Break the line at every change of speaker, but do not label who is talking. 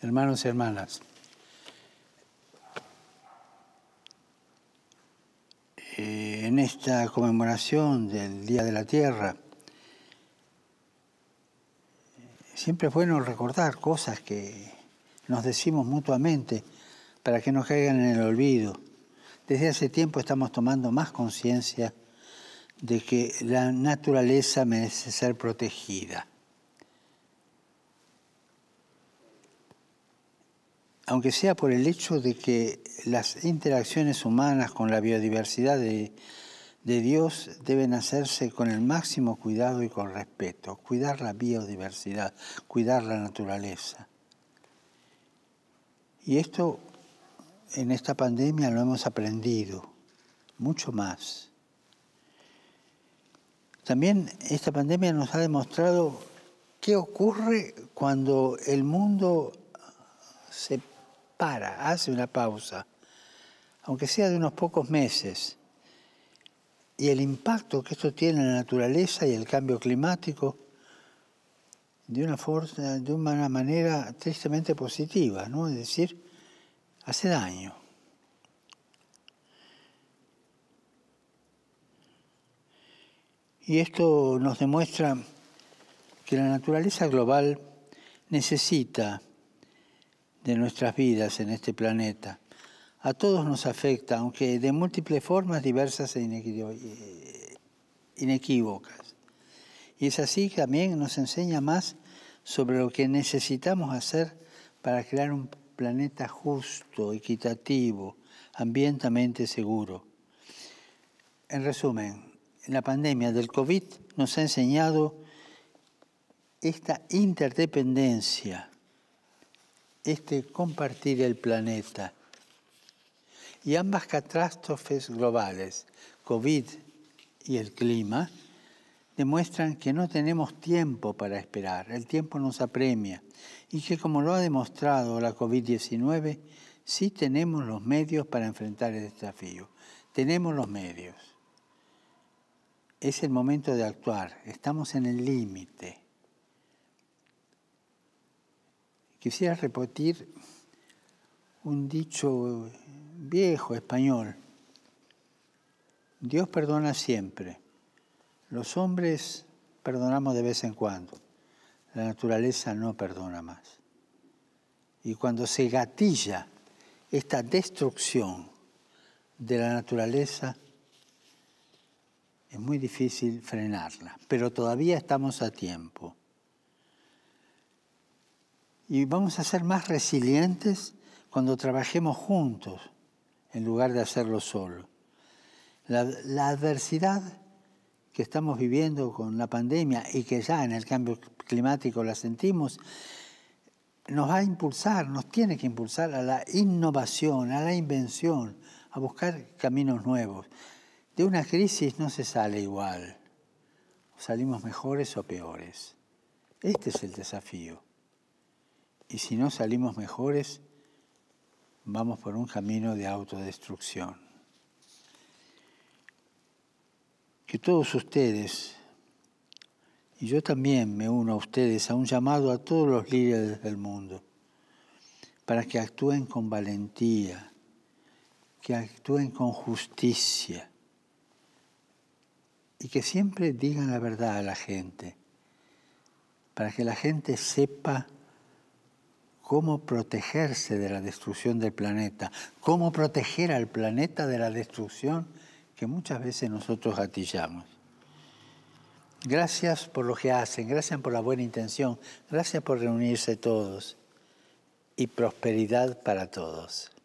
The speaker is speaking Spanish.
hermanos y hermanas. Eh, en esta conmemoración del Día de la Tierra, siempre es bueno recordar cosas que nos decimos mutuamente para que no caigan en el olvido. Desde hace tiempo estamos tomando más conciencia de que la naturaleza merece ser protegida. aunque sea por el hecho de que las interacciones humanas con la biodiversidad de, Dios deben hacerse con el máximo cuidado y con respeto, cuidar la biodiversidad, cuidar la naturaleza. Y esto en esta pandemia lo hemos aprendido mucho más. También esta pandemia nos ha demostrado qué ocurre cuando el mundo se para, hace una pausa, aunque sea de unos pocos meses, y el impacto que esto tiene en la naturaleza y el cambio climático de una, de una manera tristemente positiva, es decir, hace daño. Y esto nos demuestra que la naturaleza global necesita de nuestras vidas en este planeta. A todos nos afecta, aunque de múltiples formas diversas e eh, inequívocas. Y es así que también nos enseña más sobre lo que necesitamos hacer para crear un planeta justo, equitativo, ambientalmente seguro. En resumen, la pandemia del COVID nos ha enseñado esta interdependencia este compartir el planeta. Y ambas catástrofes globales, COVID y el clima, demuestran que no tenemos tiempo para esperar, el tiempo nos apremia y que como lo ha demostrado la COVID-19, sí tenemos los medios para enfrentar el desafío, tenemos los medios. Es el momento de actuar, estamos en el límite. Quisiera repetir un dicho viejo español. Dios perdona siempre. Los hombres perdonamos de vez en cuando. La naturaleza no perdona más. Y cuando se gatilla esta destrucción de la naturaleza, es muy difícil frenarla. Pero todavía estamos a tiempo y vamos a ser más resilientes cuando trabajemos juntos en lugar de hacerlo solo. La, la, adversidad que estamos viviendo con la pandemia y que ya en el cambio climático la sentimos, nos va a impulsar, nos tiene que impulsar a la innovación, a la invención, a buscar caminos nuevos. De una crisis no se sale igual, salimos mejores o peores. Este es el desafío y si no salimos mejores, vamos por un camino de autodestrucción. Que todos ustedes, y yo también me uno a ustedes, a un llamado a todos los líderes del mundo, para que actúen con valentía, que actúen con justicia y que siempre digan la verdad a la gente, para que la gente sepa cómo protegerse de la destrucción del planeta, cómo proteger al planeta de la destrucción que muchas veces nosotros gatillamos. Gracias por lo que hacen, gracias por la buena intención, gracias por reunirse todos y prosperidad para todos.